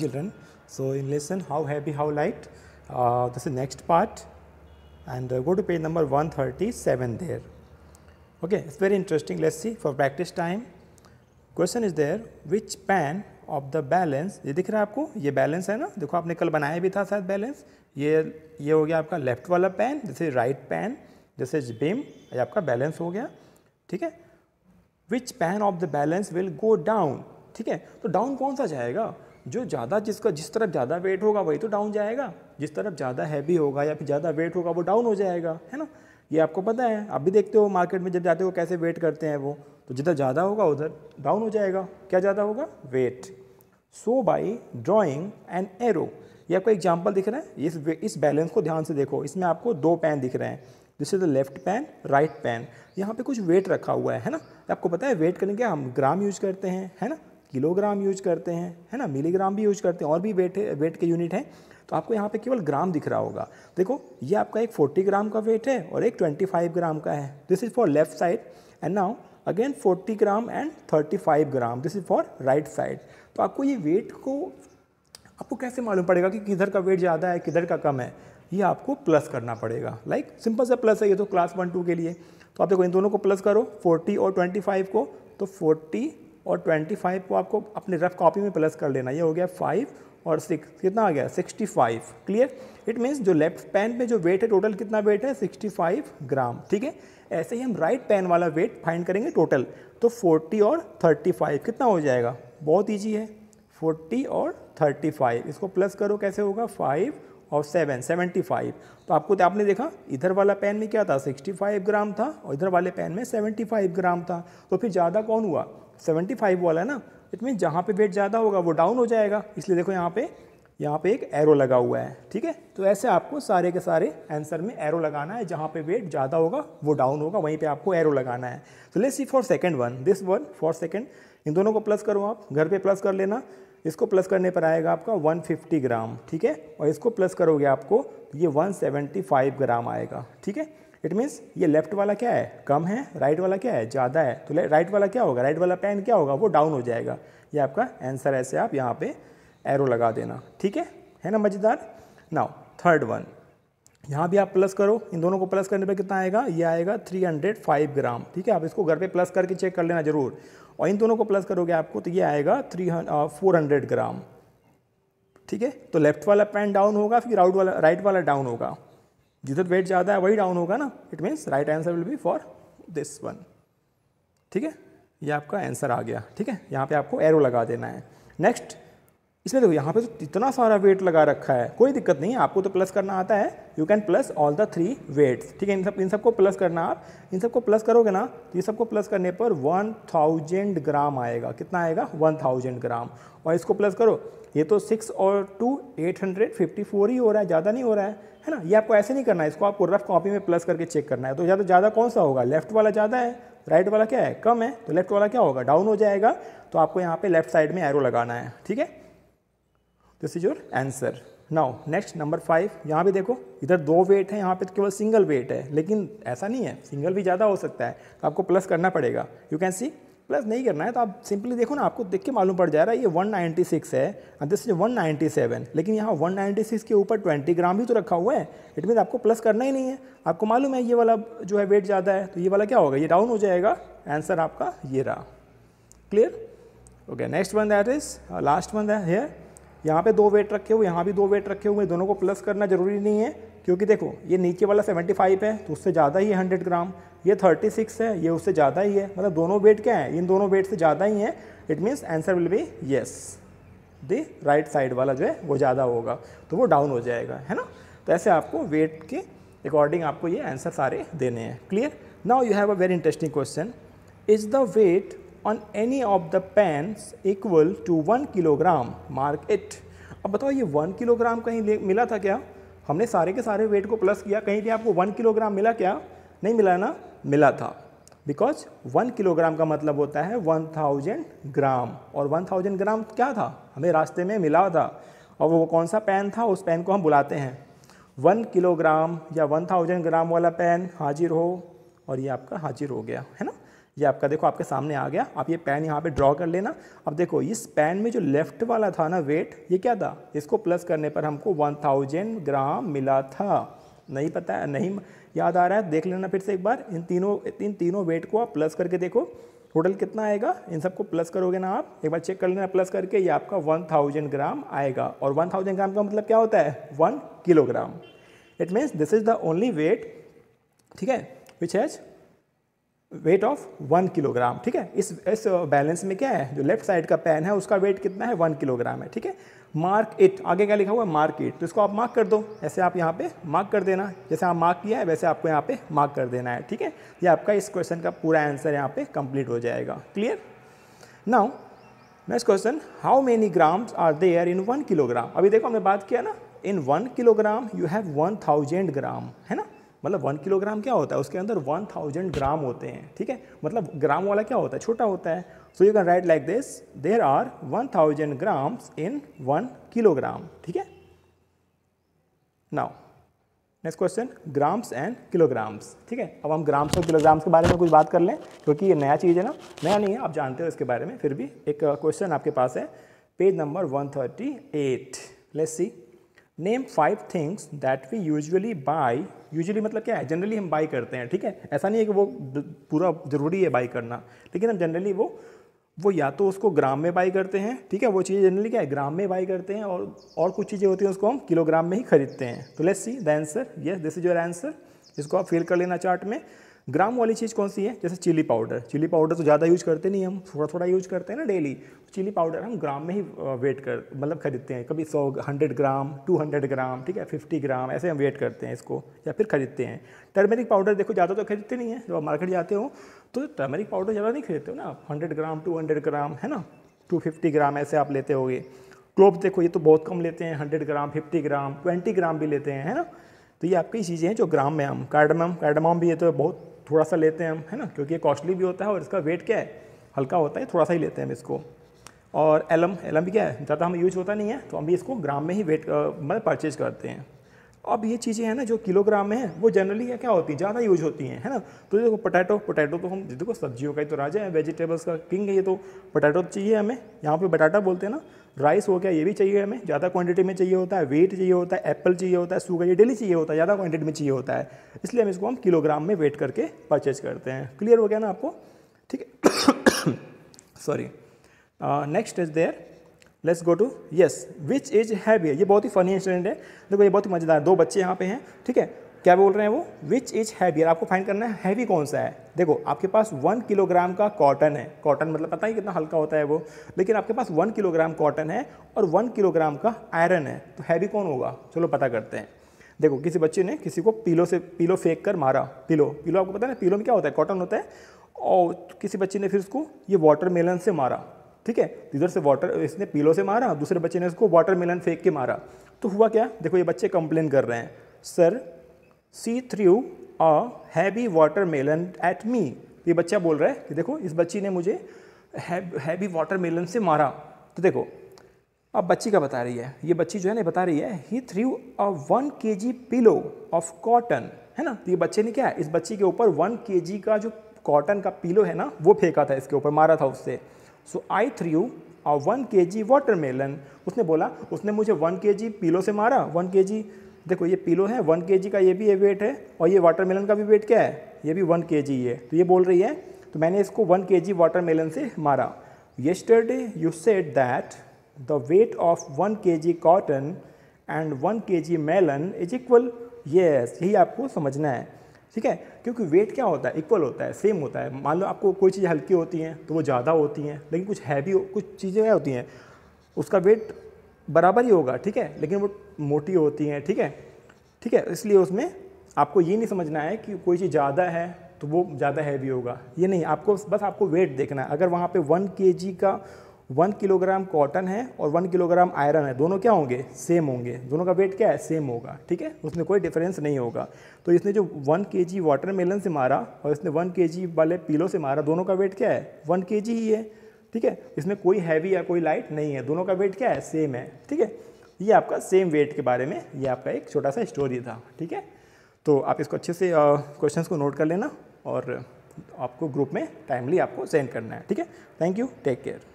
children. So in lesson how happy how liked uh, this is next part and uh, go to page number 137 there. Okay, it's very interesting. Let's see for practice time. Question is there which pan of the balance ये दिख रहा है आपको ये balance है ना देखो आपने कल बनाया भी था शायद बैलेंस ये ये हो गया आपका लेफ्ट वाला is right pan this is beam ये आपका balance हो गया ठीक है which pan of the balance will go down ठीक है तो down कौन सा जाएगा जो ज़्यादा जिसका जिस तरफ ज़्यादा वेट होगा वही तो डाउन जाएगा जिस तरफ ज़्यादा हैवी होगा या फिर ज़्यादा वेट होगा वो डाउन हो जाएगा है ना ये आपको पता है आप भी देखते हो मार्केट में जब जाते हो कैसे वेट करते हैं वो तो जिधर ज़्यादा होगा उधर डाउन हो जाएगा क्या ज़्यादा होगा weight so by drawing and arrow ये आपको एग्जाम्पल दिख रहा है इस इस बैलेंस को ध्यान से देखो इसमें आपको दो पेन दिख रहे हैं this is the left pan right pan यहाँ पे कुछ वेट रखा हुआ है है ना आपको पता है वेट करने के हम ग्राम यूज करते हैं है ना किलोग्राम यूज करते हैं है ना मिलीग्राम भी यूज करते हैं और भी वेट वेट के यूनिट हैं तो आपको यहाँ पे केवल ग्राम दिख रहा होगा देखो ये आपका एक 40 ग्राम का वेट है और एक 25 ग्राम का है this is for left side and now again 40 gram and 35 gram this is for right side तो आपको ये वेट को आपको कैसे मालूम पड़ेगा कि किधर का वेट ज़्यादा है किधर का कम है ये आपको प्लस करना पड़ेगा लाइक like, सिंपल सा प्लस है ये तो क्लास वन टू के लिए तो आप देखो इन दोनों को प्लस करो फोर्टी और ट्वेंटी को तो फोर्टी और 25 को आपको अपने रफ कॉपी में प्लस कर लेना ये हो गया 5 और 6 कितना आ गया 65 क्लियर इट मीन्स जो लेफ्ट पैन पे जो वेट है टोटल कितना वेट है 65 ग्राम ठीक है ऐसे ही हम राइट पैन वाला वेट फाइंड करेंगे टोटल तो 40 और 35 कितना हो जाएगा बहुत ईजी है 40 और 35 इसको प्लस करो कैसे होगा 5 और 7 75 तो आपको तो आपने देखा इधर वाला पैन में क्या था 65 ग्राम था और इधर वाले पैन में 75 ग्राम था तो फिर ज़्यादा कौन हुआ सेवेंटी फाइव वाला है ना इट मीन जहाँ पे वेट ज़्यादा होगा वो डाउन हो जाएगा इसलिए देखो यहाँ पे यहाँ पे एक एरो लगा हुआ है ठीक है तो ऐसे आपको सारे के सारे आंसर में एरो लगाना है जहाँ पे वेट ज़्यादा होगा वो डाउन होगा वहीं पे आपको एरो लगाना है तो let's see for second one this one for second इन दोनों को प्लस करो आप घर पे प्लस कर लेना इसको प्लस करने पर आएगा आपका 150 ग्राम ठीक है और इसको प्लस करोगे आपको ये 175 ग्राम आएगा ठीक है इट मीन्स ये लेफ्ट वाला क्या है कम है राइट वाला क्या है ज़्यादा है तो राइट वाला क्या होगा राइट वाला पेन क्या होगा वो डाउन हो जाएगा ये आपका आंसर ऐसे आप यहाँ पे एरो लगा देना ठीक है है ना मज़ेदार नाउ थर्ड वन यहाँ भी आप प्लस करो इन दोनों को प्लस करने पे कितना आएगा ये आएगा 305 ग्राम ठीक है आप इसको घर पे प्लस करके चेक कर लेना जरूर और इन दोनों को प्लस करोगे आपको तो ये आएगा थ्री फोर ग्राम ठीक है तो लेफ्ट वाला पैन डाउन होगा फिर राउट वाला राइट वाला डाउन होगा जिधर वेट ज़्यादा है वही डाउन होगा ना it means right answer will be for this one ठीक है ये आपका आंसर आ गया ठीक है यहाँ पे आपको एरो लगा देना है नेक्स्ट इसमें देखो यहाँ पे तो इतना सारा वेट लगा रखा है कोई दिक्कत नहीं है आपको तो प्लस करना आता है you can plus all the three weights ठीक है इन सब इन सबको प्लस करना आप इन सबको प्लस करोगे ना तो ये सबको प्लस करने पर वन थाउजेंड ग्राम आएगा कितना आएगा वन थाउजेंड ग्राम और इसको प्लस करो ये तो सिक्स और two eight hundred fifty four ही हो रहा है ज़्यादा नहीं हो रहा है है ना ये आपको ऐसे नहीं करना है इसको आपको रफ कॉपी में प्लस करके चेक करना है तो ज़्यादा ज़्यादा कौन सा होगा लेफ्ट वाला ज़्यादा है राइट वाला क्या है कम है तो लेफ्ट वाला क्या होगा डाउन हो जाएगा तो आपको यहाँ पे लेफ्ट साइड में एरो लगाना है ठीक है this is your answer now next number five यहाँ भी देखो इधर दो वेट है यहाँ पे तो केवल सिंगल वेट है लेकिन ऐसा नहीं है सिंगल भी ज़्यादा हो सकता है तो आपको प्लस करना पड़ेगा यू कैन सी प्लस नहीं करना है तो आप सिंपली देखो ना आपको देख के मालूम पड़ जा रहा है ये 196 है और दिस इज 197 लेकिन यहाँ 196 के ऊपर 20 ग्राम भी तो रखा हुआ है इट मीन आपको प्लस करना ही नहीं है आपको मालूम है ये वाला जो है वेट ज़्यादा है तो ये वाला क्या होगा ये डाउन हो जाएगा आंसर आपका ये रहा clear okay next one that is last one है यहाँ पे दो वेट रखे हुए यहाँ भी दो वेट रखे हुए दोनों को प्लस करना जरूरी नहीं है क्योंकि देखो ये नीचे वाला 75 है तो उससे ज़्यादा ही है हंड्रेड ग्राम ये 36 है ये उससे ज़्यादा ही है मतलब दोनों वेट क्या है इन दोनों वेट से ज़्यादा ही है it means answer will be yes the right side वाला जो है वो ज़्यादा होगा तो वो डाउन हो जाएगा है ना तो ऐसे आपको वेट के अकॉर्डिंग आपको ये आंसर सारे देने हैं clear now you have a very interesting question is the weight on any of the pans equal to one kilogram mark it अब बताओ ये वन किलोग्राम कहीं मिला था क्या हमने सारे के सारे वेट को प्लस किया कहीं भी आपको वन किलोग्राम मिला क्या नहीं मिला ना मिला था बिकॉज वन किलोग्राम का मतलब होता है वन थाउजेंड ग्राम और वन थाउजेंड ग्राम क्या था हमें रास्ते में मिला था और वो कौन सा पेन था उस पेन को हम बुलाते हैं वन किलोग्राम या वन थाउजेंड ग्राम वाला पेन हाजिर हो और ये आपका हाजिर हो गया है ना ये आपका देखो आपके सामने आ गया आप ये पैन यहाँ पे ड्रॉ कर लेना अब देखो इस पैन में जो लेफ्ट वाला था ना वेट ये क्या था इसको प्लस करने पर हमको वन थाउजेंड ग्राम मिला था नहीं पता है नहीं याद आ रहा है देख लेना फिर से एक बार इन तीनों इन तीनों वेट को आप प्लस करके देखो टोटल कितना आएगा इन सबको प्लस करोगे ना आप एक बार चेक कर लेना प्लस करके ये आपका वन ग्राम आएगा और वन ग्राम का मतलब क्या होता है one kilogram it means this is the only weight ठीक है which has weight of one kilogram ठीक है इस इस बैलेंस में क्या है जो लेफ्ट साइड का पेन है उसका वेट कितना है वन किलोग्राम है ठीक है मार्क इट आगे क्या लिखा हुआ है मार्क इट तो इसको आप मार्क कर दो ऐसे आप यहाँ पे मार्क कर देना जैसे आप मार्क किया है वैसे आपको यहाँ पे मार्क कर देना है ठीक है ये आपका इस क्वेश्चन का पूरा आंसर यहाँ पे कंप्लीट हो जाएगा clear now next question how many grams are there in one kilogram अभी देखो हमने बात किया ना in one kilogram you have one thousand gram है ना मतलब वन किलोग्राम क्या होता है उसके अंदर वन थाउजेंड ग्राम होते हैं ठीक है मतलब ग्राम वाला क्या होता है छोटा होता है so you can write like this there are one thousand grams in one kilogram ठीक है now next question grams and kilograms ठीक है अब हम ग्राम्स और किलोग्राम्स के बारे में कुछ बात कर लें क्योंकि ये नया चीज़ है ना नया नहीं है आप जानते हो इसके बारे में फिर भी एक क्वेश्चन uh, आपके पास है page number one thirty eight let's see name five things that we usually buy usually मतलब क्या है जनरली हम बाई करते हैं ठीक है ऐसा नहीं है कि वो पूरा ज़रूरी है बाई करना लेकिन हम जनरली वो वो या तो उसको ग्राम में बाई करते हैं ठीक है वो चीज़ें जनरली क्या है ग्राम में बाई करते हैं और और कुछ चीज़ें होती हैं उसको हम किलोग्राम में ही खरीदते हैं तो let's see the answer yes this is your answer इसको आप फिल कर लेना चार्ट में ग्राम वाली चीज़ कौन सी है जैसे चिली पाउडर चिली पाउडर तो ज़्यादा यूज करते नहीं हम थोड़ा थोड़ा यूज करते हैं ना डेली चिली पाउडर हम ग्राम में ही वेट कर मतलब खरीदते हैं कभी सौ hundred gram two hundred gram ठीक है फिफ्टी ग्राम ऐसे हम वेट करते हैं इसको या फिर खरीदते हैं टर्मेरिक पाउडर देखो ज़्यादा तो खरीदते नहीं है जब आप मार्केट जाते हो तो टर्मेरिक पाउडर ज़्यादा नहीं खरीदते हो ना आप hundred gram two hundred gram है ना टू फिफ्टी ग्राम ऐसे आप लेते हो क्लोब देखो ये तो बहुत कम लेते हैं hundred gram fifty gram twenty gram भी लेते हैं है ना तो ये आपकी चीज़ें हैं जो ग्राम में हम कार्डमम कार्डमम भी ये तो बहुत थोड़ा सा लेते हैं हम है ना क्योंकि ये कॉस्टली भी होता है और इसका वेट क्या है हल्का होता है थोड़ा सा ही लेते हैं हम इसको और एलम एलम भी क्या है ज़्यादा हम यूज होता नहीं है तो हम भी इसको ग्राम में ही वेट मतलब परचेज करते हैं अब ये चीज़ें हैं ना जो किलोग्राम में है वो जनरली क्या क्या होती है ज़्यादा यूज होती हैं है ना तो देखो पोटैटो पोटैटो तो हम देखो सब्जियों का ही तो राजा है वेजिटेबल्स का किंग है ये तो पोटैटो चाहिए हमें यहाँ पे बटाटा बोलते हैं ना राइस हो गया ये भी चाहिए हमें ज़्यादा क्वान्टिटी में चाहिए होता है वेट चाहिए होता है एप्पल चाहिए होता है सूगर ये डेली चाहिए होता है ज़्यादा क्वान्टिटी में चाहिए होता है इसलिए हम इसको हम किलोग्राम में वेट करके परचेज करते हैं क्लियर हो गया ना आपको ठीक है sorry next is there let's go to yes which is heavier ये बहुत ही फनी इंसिडेंट है देखो ये बहुत ही मज़ेदार दो बच्चे यहाँ पे हैं ठीक है क्या बोल रहे हैं वो विच इज हैवियर आपको फाइंड करना है हैवी कौन सा है देखो आपके पास वन किलोग्राम का कॉटन है कॉटन मतलब पता ही कितना हल्का होता है वो लेकिन आपके पास वन किलोग्राम कॉटन है और वन किलोग्राम का आयरन है तो हैवी कौन होगा चलो पता करते हैं देखो किसी बच्चे ने किसी को पीलो से पीलो फेंक कर मारा पीलो पीलो आपको पता है ना पीलो में क्या होता है कॉटन होता है और किसी बच्चे ने फिर उसको ये वाटर मेलन से मारा ठीक है इधर से वाटर इसने पीलो से मारा दूसरे बच्चे ने इसको वाटर मिलन फेंक के मारा तो हुआ क्या देखो ये बच्चे कंप्लेन कर रहे हैं sir she threw a heavy watermelon at me ये बच्चा बोल रहा है कि देखो इस बच्ची ने मुझे हैवी वाटर मेलन से मारा तो देखो अब बच्ची का बता रही है ये बच्ची जो है ना बता रही है ही through a one K ji pillow of cotton है ना तो ये बच्चे ने क्या है इस बच्ची के ऊपर वन के जी का जो कॉटन का पिलो है ना वो फेंका था इसके ऊपर मारा था उससे सो आई यू और वन के जी वाटरमेलन उसने बोला उसने मुझे वन के जी पीलो से मारा वन के जी देखो ये पीलो है वन के जी का ये भी ये वेट है और ये वाटरमेलन का भी वेट क्या है ये भी वन के जी है तो ये बोल रही है तो मैंने इसको वन के जी वाटरमेलन से मारा yesterday you said that the weight of one K G cotton and one K G melon is equal yes यही आपको समझना है ठीक है क्योंकि वेट क्या होता है इक्वल होता है सेम होता है मान लो आपको कोई चीज़ हल्की होती हैं तो वो ज़्यादा होती हैं लेकिन कुछ हैवी कुछ चीज़ें क्या होती हैं उसका वेट बराबर ही होगा ठीक है लेकिन वो मोटी होती हैं ठीक है ठीक है इसलिए उसमें आपको ये नहीं समझना है कि कोई चीज़ ज़्यादा है तो वो ज़्यादा हैवी होगा ये नहीं आपको बस आपको वेट देखना है अगर वहाँ पर वन के का वन किलोग्राम कॉटन है और वन किलोग्राम आयरन है दोनों क्या होंगे सेम होंगे दोनों का वेट क्या है सेम होगा ठीक है उसमें कोई डिफरेंस नहीं होगा तो इसने जो वन के जी वाटरमेलन से मारा और इसने वन के जी वाले पीलो से मारा दोनों का वेट क्या है वन के जी ही है ठीक है इसमें कोई हैवी या कोई लाइट नहीं है दोनों का वेट क्या है सेम है ठीक है ये आपका सेम वेट के बारे में ये आपका एक छोटा सा स्टोरी था ठीक है तो आप इसको अच्छे से क्वेश्चन को नोट कर लेना और आपको ग्रुप में टाइमली आपको सेंड करना है ठीक है थैंक यू टेक केयर